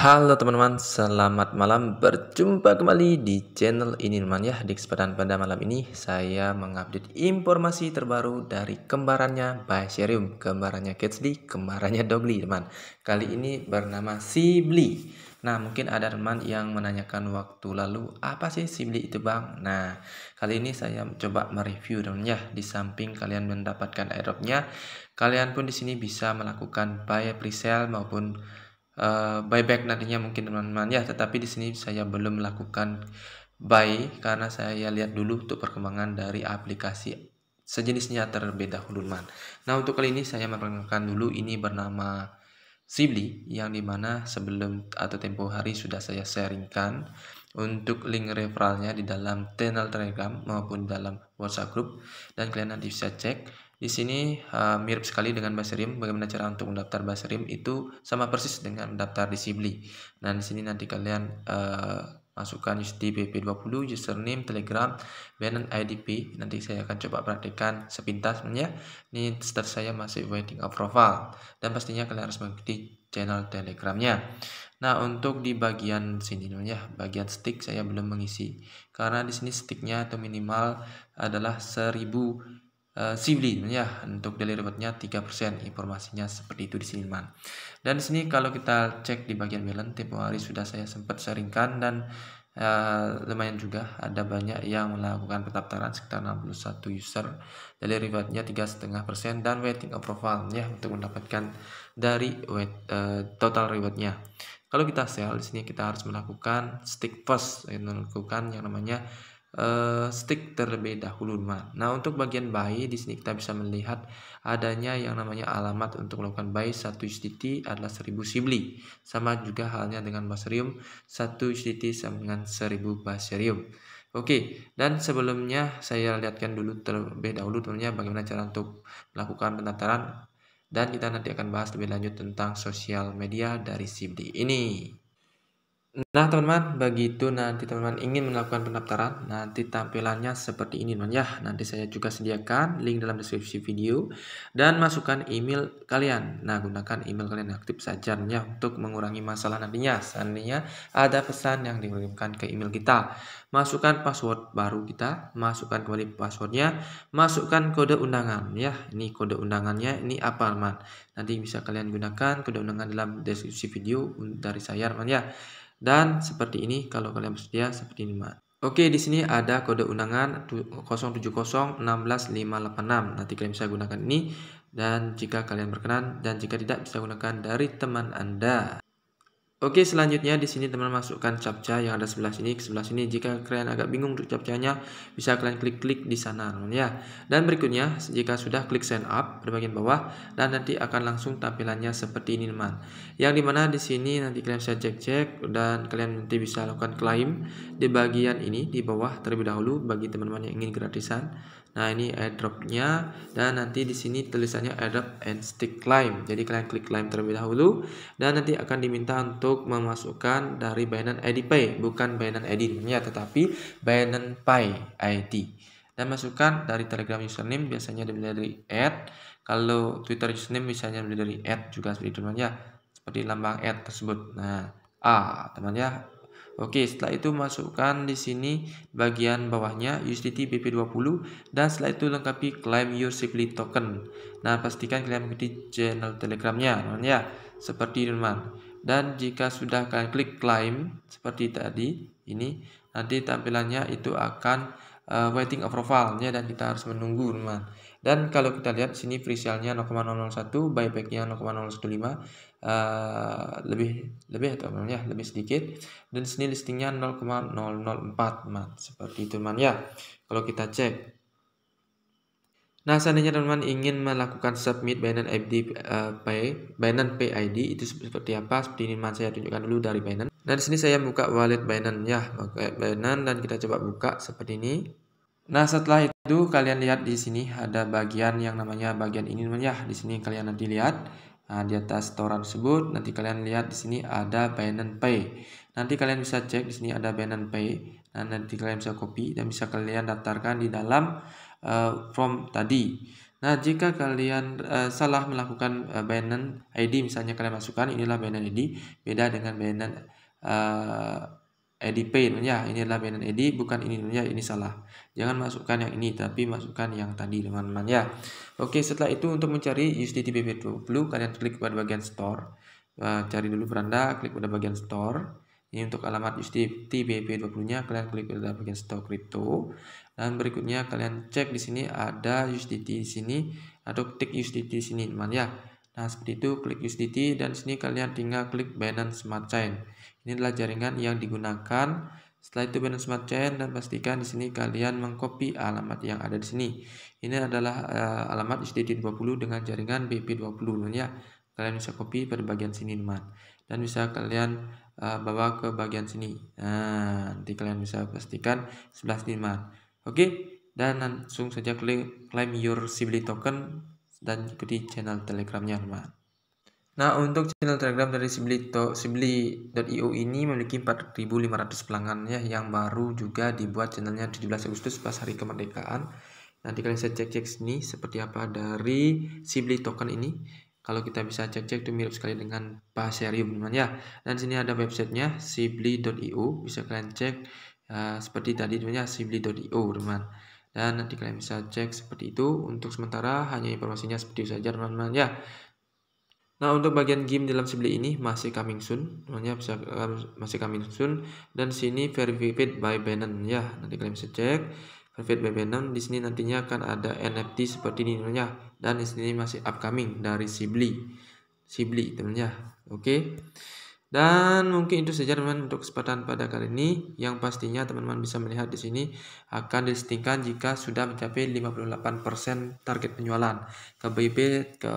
Halo teman-teman, selamat malam. Berjumpa kembali di channel ini teman ya. Di kesempatan pada malam ini saya mengupdate informasi terbaru dari kembarannya by Baiserium, kembarannya Catsley, kembarannya Dogli teman. Kali ini bernama Sibli. Nah, mungkin ada teman yang menanyakan waktu lalu apa sih Sibli itu, Bang? Nah, kali ini saya coba mereview teman ya. Di samping kalian mendapatkan airdropnya, kalian pun di sini bisa melakukan buy pre-sale maupun Eh, buyback nantinya mungkin teman-teman ya tetapi di sini saya belum melakukan buy karena saya lihat dulu untuk perkembangan dari aplikasi sejenisnya terlebih dahulu teman nah untuk kali ini saya memperkenalkan dulu ini bernama Sibli yang dimana sebelum atau tempo hari sudah saya sharingkan untuk link referralnya di dalam channel telegram maupun dalam whatsapp group dan kalian nanti bisa cek di sini uh, mirip sekali dengan Basrim, bagaimana cara untuk mendaftar Basrim itu sama persis dengan mendaftar di Sibli. Nah, di sini nanti kalian uh, masukkan USD BP20, username, Telegram, Binance IDP. Nanti saya akan coba praktekkan sepintas sebenarnya. Ini tester saya masih waiting approval. profile dan pastinya kalian harus mengikuti channel Telegramnya. Nah, untuk di bagian sini namanya bagian stick saya belum mengisi karena di sini sticknya atau minimal adalah 1000 uh, ya untuk daily rewardnya 3% informasinya seperti itu di sini man dan di sini kalau kita cek di bagian balance tempo hari sudah saya sempat sharingkan dan uh, lumayan juga ada banyak yang melakukan pendaftaran sekitar 61 user daily rewardnya 3,5% dan waiting approval ya untuk mendapatkan dari wait, uh, total rewardnya kalau kita sell di sini kita harus melakukan stick first melakukan yang namanya uh, stick terlebih dahulu ma. Nah untuk bagian bayi di sini kita bisa melihat adanya yang namanya alamat untuk melakukan bayi satu USDT adalah 1000 sibli sama juga halnya dengan baserium satu USDT sama dengan 1000 baserium. Oke, dan sebelumnya saya lihatkan dulu terlebih dahulu tentunya bagaimana cara untuk melakukan pendaftaran dan kita nanti akan bahas lebih lanjut tentang sosial media dari Sibdi ini. Nah teman-teman, begitu nanti teman-teman ingin melakukan pendaftaran, nanti tampilannya seperti ini teman teman ya. Nanti saya juga sediakan link dalam deskripsi video dan masukkan email kalian. Nah gunakan email kalian aktif saja ya untuk mengurangi masalah nantinya. Seandainya ada pesan yang dikirimkan ke email kita, masukkan password baru kita, masukkan kembali passwordnya, masukkan kode undangan ya. Ini kode undangannya, ini apa teman? Nanti bisa kalian gunakan kode undangan dalam deskripsi video dari saya teman ya dan seperti ini kalau kalian bersedia seperti ini mas. Oke, di sini ada kode undangan 0706586. Nanti kalian bisa gunakan ini dan jika kalian berkenan dan jika tidak bisa gunakan dari teman Anda. Oke, selanjutnya di sini teman masukkan captcha yang ada sebelah sini ke sebelah sini. Jika kalian agak bingung untuk captchanya, bisa kalian klik-klik di sana, ya. Dan berikutnya, jika sudah klik sign up di bagian bawah dan nanti akan langsung tampilannya seperti ini, teman. Yang dimana di sini nanti kalian bisa cek-cek dan kalian nanti bisa lakukan klaim di bagian ini di bawah terlebih dahulu bagi teman-teman yang ingin gratisan. Nah, ini airdropnya dan nanti di sini tulisannya airdrop and stick climb. Jadi kalian klik claim terlebih dahulu dan nanti akan diminta untuk untuk memasukkan dari Binance ID Pay, bukan Binance ID ya, tetapi Binance Pay ID. Dan masukkan dari Telegram username biasanya dimulai dari add. Kalau Twitter username biasanya dimulai dari add juga seperti itu teman ya, seperti lambang add tersebut. Nah, A teman ya. Oke, setelah itu masukkan di sini bagian bawahnya USDT BP20 dan setelah itu lengkapi claim your Sibley token. Nah, pastikan kalian mengikuti channel Telegramnya, teman ya. Seperti teman dan jika sudah kalian klik claim seperti tadi ini nanti tampilannya itu akan uh, waiting approvalnya dan kita harus menunggu teman dan kalau kita lihat sini free sale-nya 0,001 buyback-nya 0,015 uh, eh, lebih lebih atau ya lebih sedikit dan sini listingnya 0,004 teman seperti itu teman ya kalau kita cek Nah, seandainya teman-teman ingin melakukan submit Binance ID uh, eh, Pay, Binance Pay ID itu seperti apa? Seperti ini teman saya tunjukkan dulu dari Binance. Nah, di sini saya buka wallet Binance ya, pakai Binance dan kita coba buka seperti ini. Nah, setelah itu kalian lihat di sini ada bagian yang namanya bagian ini teman ya. Di sini kalian nanti lihat. Nah, di atas storan tersebut nanti kalian lihat di sini ada Binance Pay. Nanti kalian bisa cek di sini ada Binance Pay. Nah, nanti kalian bisa copy dan bisa kalian daftarkan di dalam uh, from tadi. Nah, jika kalian uh, salah melakukan uh, Binance ID, misalnya kalian masukkan inilah Binance ID, beda dengan Binance uh, ID Pay, nah, ya ini adalah Binance ID, bukan ini ya ini salah. Jangan masukkan yang ini, tapi masukkan yang tadi teman-teman ya. Oke, setelah itu untuk mencari USDT BB20, kalian klik pada bagian store, uh, cari dulu beranda, klik pada bagian store. Ini untuk alamat USD bp 20-nya kalian klik pada bagian stok kripto. Dan berikutnya kalian cek di sini ada USDT di sini atau klik USDT di sini teman ya. Nah, seperti itu klik USDT dan sini kalian tinggal klik Binance Smart Chain. Ini adalah jaringan yang digunakan. Setelah itu Binance Smart Chain dan pastikan di sini kalian mengcopy alamat yang ada di sini. Ini adalah uh, alamat USDT 20 dengan jaringan BP20 ya. Kalian bisa copy pada bagian sini teman dan bisa kalian uh, bawa ke bagian sini. Nah, nanti kalian bisa pastikan 115 seniman. Oke, dan langsung saja klik claim your Sibli token dan ikuti channel Telegramnya, teman. Nah, untuk channel Telegram dari Sibli.io Sibli ini memiliki 4.500 pelanggan ya yang baru juga dibuat channelnya 17 Agustus pas hari kemerdekaan. Nanti kalian bisa cek-cek sini seperti apa dari Sibli token ini. Kalau kita bisa cek-cek itu mirip sekali dengan Paserium teman teman ya. Dan sini ada websitenya sibli.io bisa kalian cek uh, seperti tadi teman ya sibli.io teman. Dan nanti kalian bisa cek seperti itu. Untuk sementara hanya informasinya seperti itu saja teman-teman ya. Nah untuk bagian game dalam Sibli ini masih coming soon, namanya bisa masih coming soon dan sini verified by Bannon ya nanti kalian bisa cek bb 6 di sini nantinya akan ada NFT seperti ini teman ya dan di sini masih upcoming dari Sibli Sibli teman ya oke dan mungkin itu saja teman untuk kesempatan pada kali ini yang pastinya teman-teman bisa melihat di sini akan disettingkan jika sudah mencapai 58% target penjualan ke BB ke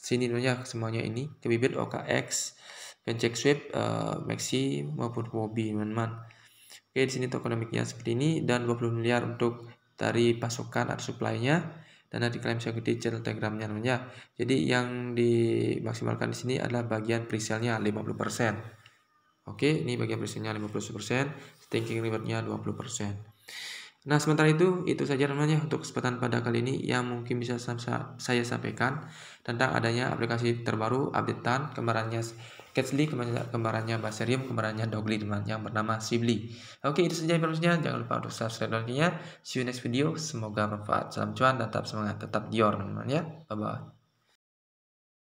sini teman ya semuanya ini ke BB OKX Pencek Sweep, uh, eh, Maxi maupun Mobi teman-teman. Oke, di sini tokenomiknya seperti ini dan 20 miliar untuk dari pasokan atau supply-nya dan nanti kalian bisa ikuti channel telegramnya namanya. Jadi yang dimaksimalkan di sini adalah bagian presale-nya 50%. Oke, ini bagian presale-nya 50%, staking reward-nya 20%. Nah, sementara itu, itu saja namanya untuk kesempatan pada kali ini yang mungkin bisa saya sampaikan tentang adanya aplikasi terbaru updatean kembarannya Catchly, kembarannya Baserium, kembarannya Dogly yang bernama Sibli. Oke, itu saja informasinya. Jangan lupa untuk subscribe channelnya. See you next video. Semoga bermanfaat. Salam cuan dan tetap semangat, tetap dior teman-teman ya. Bye-bye.